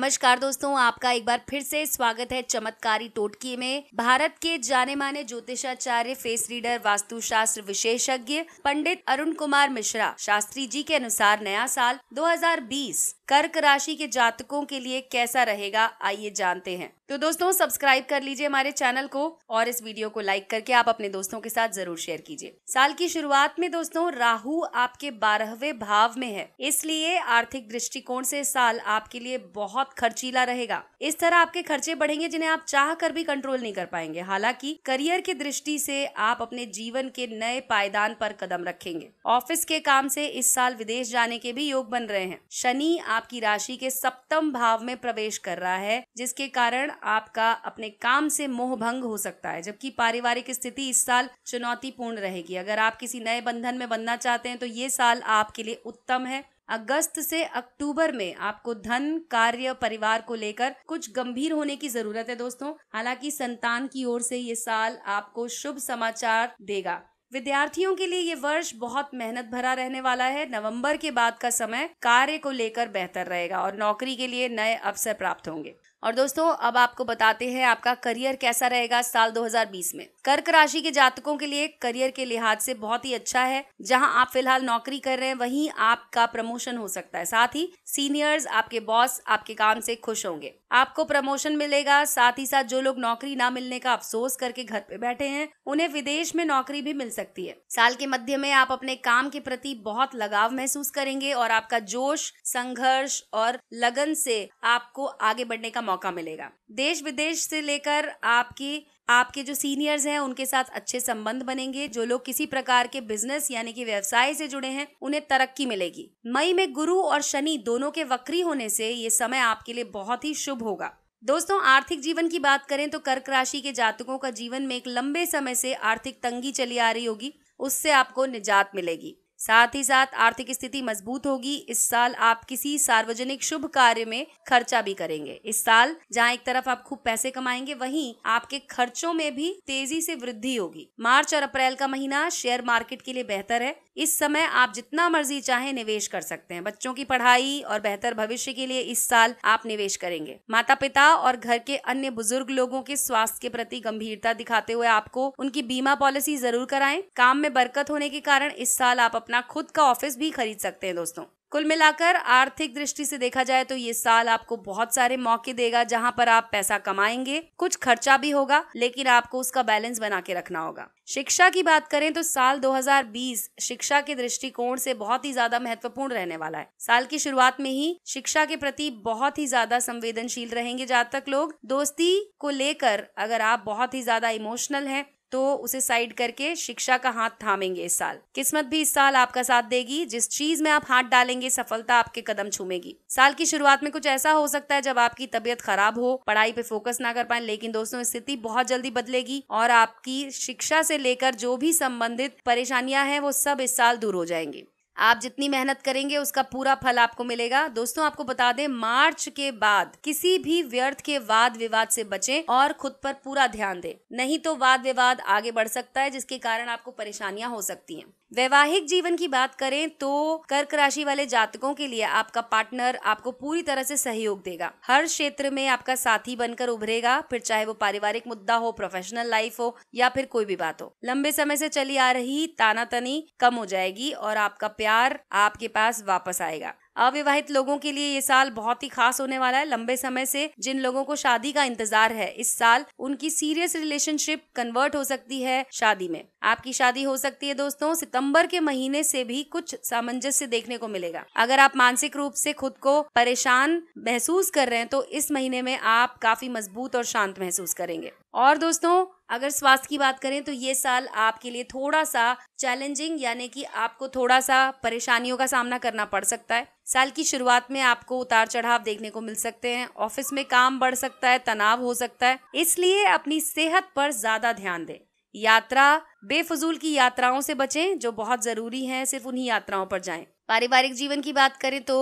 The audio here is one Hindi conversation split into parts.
नमस्कार दोस्तों आपका एक बार फिर से स्वागत है चमत्कारी टोटकी में भारत के जाने माने ज्योतिषाचार्य फेस रीडर वास्तुशास्त्र विशेषज्ञ पंडित अरुण कुमार मिश्रा शास्त्री जी के अनुसार नया साल 2020 कर्क राशि के जातकों के लिए कैसा रहेगा आइए जानते हैं तो दोस्तों सब्सक्राइब कर लीजिए हमारे चैनल को और इस वीडियो को लाइक करके आप अपने दोस्तों के साथ जरूर शेयर कीजिए साल की शुरुआत में दोस्तों राहु आपके बारहवें भाव में है इसलिए आर्थिक दृष्टिकोण से साल आपके लिए बहुत खर्चीला रहेगा इस तरह आपके खर्चे बढ़ेंगे जिन्हें आप चाह कर भी कंट्रोल नहीं कर पाएंगे हालांकि करियर की दृष्टि से आप अपने जीवन के नए पायदान पर कदम रखेंगे ऑफिस के काम से इस साल विदेश जाने के भी योग बन रहे हैं शनि आपकी राशि के सप्तम भाव में प्रवेश कर रहा है जिसके कारण आपका अपने काम से मोह भंग हो सकता है जबकि पारिवारिक स्थिति इस साल चुनौतीपूर्ण रहेगी अगर आप किसी नए बंधन में बनना चाहते हैं तो ये साल आपके लिए उत्तम है अगस्त से अक्टूबर में आपको धन कार्य परिवार को लेकर कुछ गंभीर होने की जरूरत है दोस्तों हालांकि संतान की ओर से ये साल आपको शुभ समाचार देगा विद्यार्थियों के लिए ये वर्ष बहुत मेहनत भरा रहने वाला है नवंबर के बाद का समय कार्य को लेकर बेहतर रहेगा और नौकरी के लिए नए अवसर प्राप्त होंगे और दोस्तों अब आपको बताते हैं आपका करियर कैसा रहेगा साल 2020 में कर्क राशि के जातकों के लिए करियर के लिहाज से बहुत ही अच्छा है जहां आप फिलहाल नौकरी कर रहे हैं वहीं आपका प्रमोशन हो सकता है साथ ही सीनियर्स आपके बॉस आपके काम से खुश होंगे आपको प्रमोशन मिलेगा साथ ही साथ जो लोग नौकरी ना मिलने का अफसोस करके घर पे बैठे हैं उन्हें विदेश में नौकरी भी मिल सकती है साल के मध्य में आप अपने काम के प्रति बहुत लगाव महसूस करेंगे और आपका जोश संघर्ष और लगन से आपको आगे बढ़ने का मौका मिलेगा देश विदेश से लेकर आपकी आपके जो सीनियर्स हैं उनके साथ अच्छे संबंध बनेंगे जो लोग किसी प्रकार के बिजनेस यानी कि व्यवसाय से जुड़े हैं उन्हें तरक्की मिलेगी मई में गुरु और शनि दोनों के वक्री होने से ये समय आपके लिए बहुत ही शुभ होगा दोस्तों आर्थिक जीवन की बात करें तो कर्क राशि के जातकों का जीवन में एक लंबे समय से आर्थिक तंगी चली आ रही होगी उससे आपको निजात मिलेगी साथ ही साथ आर्थिक स्थिति मजबूत होगी इस साल आप किसी सार्वजनिक शुभ कार्य में खर्चा भी करेंगे इस साल जहाँ एक तरफ आप खूब पैसे कमाएंगे वहीं आपके खर्चों में भी तेजी से वृद्धि होगी मार्च और अप्रैल का महीना शेयर मार्केट के लिए बेहतर है इस समय आप जितना मर्जी चाहे निवेश कर सकते हैं बच्चों की पढ़ाई और बेहतर भविष्य के लिए इस साल आप निवेश करेंगे माता पिता और घर के अन्य बुजुर्ग लोगों के स्वास्थ्य के प्रति गंभीरता दिखाते हुए आपको उनकी बीमा पॉलिसी जरूर कराएं काम में बरकत होने के कारण इस साल आप अपना खुद का ऑफिस भी खरीद सकते हैं दोस्तों कुल मिलाकर आर्थिक दृष्टि से देखा जाए तो ये साल आपको बहुत सारे मौके देगा जहां पर आप पैसा कमाएंगे कुछ खर्चा भी होगा लेकिन आपको उसका बैलेंस बना के रखना होगा शिक्षा की बात करें तो साल 2020 शिक्षा के दृष्टिकोण से बहुत ही ज्यादा महत्वपूर्ण रहने वाला है साल की शुरुआत में ही शिक्षा के प्रति बहुत ही ज्यादा संवेदनशील रहेंगे जहाँ तक लोग दोस्ती को लेकर अगर आप बहुत ही ज्यादा इमोशनल हैं तो उसे साइड करके शिक्षा का हाथ थामेंगे इस साल किस्मत भी इस साल आपका साथ देगी जिस चीज में आप हाथ डालेंगे सफलता आपके कदम छूमेगी साल की शुरुआत में कुछ ऐसा हो सकता है जब आपकी तबीयत खराब हो पढ़ाई पे फोकस ना कर पाए लेकिन दोस्तों स्थिति बहुत जल्दी बदलेगी और आपकी शिक्षा से लेकर जो भी संबंधित परेशानियां हैं वो सब इस साल दूर हो जाएंगे आप जितनी मेहनत करेंगे उसका पूरा फल आपको मिलेगा दोस्तों आपको बता दें मार्च के बाद किसी भी व्यर्थ के वाद विवाद से बचें और खुद पर पूरा ध्यान दें नहीं तो वाद विवाद आगे बढ़ सकता है जिसके कारण आपको परेशानियां हो सकती हैं वैवाहिक जीवन की बात करें तो कर्क राशि वाले जातकों के लिए आपका पार्टनर आपको पूरी तरह से सहयोग देगा हर क्षेत्र में आपका साथी बनकर उभरेगा फिर चाहे वो पारिवारिक मुद्दा हो प्रोफेशनल लाइफ हो या फिर कोई भी बात हो लंबे समय से चली आ रही तानातनी कम हो जाएगी और आपका प्यार आपके पास वापस आएगा अविवाहित लोगों के लिए ये साल बहुत ही खास होने वाला है लंबे समय से जिन लोगों को शादी का इंतजार है इस साल उनकी सीरियस रिलेशनशिप कन्वर्ट हो सकती है शादी में आपकी शादी हो सकती है दोस्तों सितंबर के महीने से भी कुछ सामंजस्य देखने को मिलेगा अगर आप मानसिक रूप से खुद को परेशान महसूस कर रहे हैं तो इस महीने में आप काफी मजबूत और शांत महसूस करेंगे और दोस्तों अगर स्वास्थ्य की बात करें तो ये साल आपके लिए थोड़ा सा चैलेंजिंग यानी कि आपको थोड़ा सा परेशानियों का सामना करना पड़ सकता है साल की शुरुआत में आपको उतार चढ़ाव देखने को मिल सकते हैं ऑफिस में काम बढ़ सकता है तनाव हो सकता है इसलिए अपनी सेहत पर ज्यादा ध्यान दें यात्रा बेफजूल की यात्राओं से बचें जो बहुत जरूरी है सिर्फ उन्हीं यात्राओं पर जाएं पारिवारिक जीवन की बात करें तो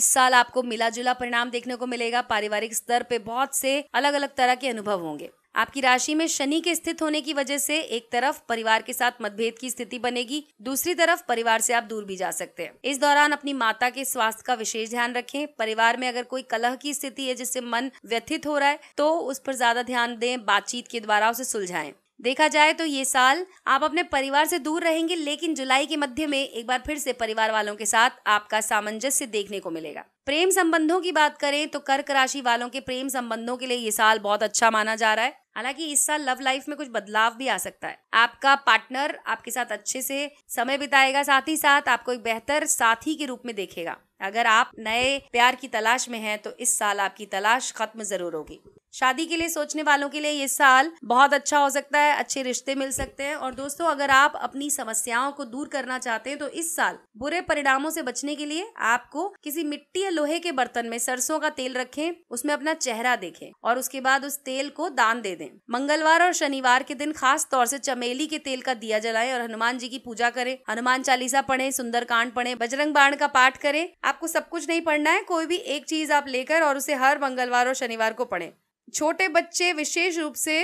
इस साल आपको मिला जुला परिणाम देखने को मिलेगा पारिवारिक स्तर पे बहुत से अलग अलग तरह के अनुभव होंगे आपकी राशि में शनि के स्थित होने की वजह से एक तरफ परिवार के साथ मतभेद की स्थिति बनेगी दूसरी तरफ परिवार से आप दूर भी जा सकते हैं इस दौरान अपनी माता के स्वास्थ्य का विशेष ध्यान रखें परिवार में अगर कोई कलह की स्थिति है जिससे मन व्यथित हो रहा है तो उस पर ज्यादा ध्यान दें बातचीत के द्वारा उसे सुलझाएं देखा जाए तो ये साल आप अपने परिवार से दूर रहेंगे लेकिन जुलाई के मध्य में एक बार फिर से परिवार वालों के साथ आपका सामंजस्य देखने को मिलेगा प्रेम संबंधों की बात करें तो कर्क राशि वालों के प्रेम संबंधों के लिए ये साल बहुत अच्छा माना जा रहा है हालांकि इस साल लव लाइफ में कुछ बदलाव भी आ सकता है आपका पार्टनर आपके साथ अच्छे से समय बिताएगा साथ ही साथ आपको एक बेहतर साथी के रूप में देखेगा अगर आप नए प्यार की तलाश में हैं तो इस साल आपकी तलाश खत्म जरूर होगी शादी के लिए सोचने वालों के लिए ये साल बहुत अच्छा हो सकता है अच्छे रिश्ते मिल सकते हैं और दोस्तों अगर आप अपनी समस्याओं को दूर करना चाहते हैं तो इस साल बुरे परिणामों से बचने के लिए आपको किसी मिट्टी या लोहे के बर्तन में सरसों का तेल रखें उसमें अपना चेहरा देखें और उसके बाद उस तेल को दान दे दें मंगलवार और शनिवार के दिन खास तौर से चमेली के तेल का दिया जलाएं और हनुमान जी की पूजा करें हनुमान चालीसा पढ़े सुंदर कांड पढ़े बजरंग बाण का पाठ करें आपको सब कुछ नहीं पढ़ना है कोई भी एक चीज़ आप लेकर और उसे हर मंगलवार और शनिवार को पढ़ें छोटे बच्चे विशेष रूप से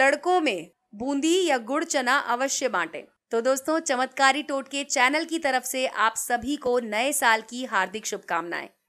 लड़कों में बूंदी या गुड़ चना अवश्य बांटें तो दोस्तों चमत्कारी टोटके चैनल की तरफ से आप सभी को नए साल की हार्दिक शुभकामनाएं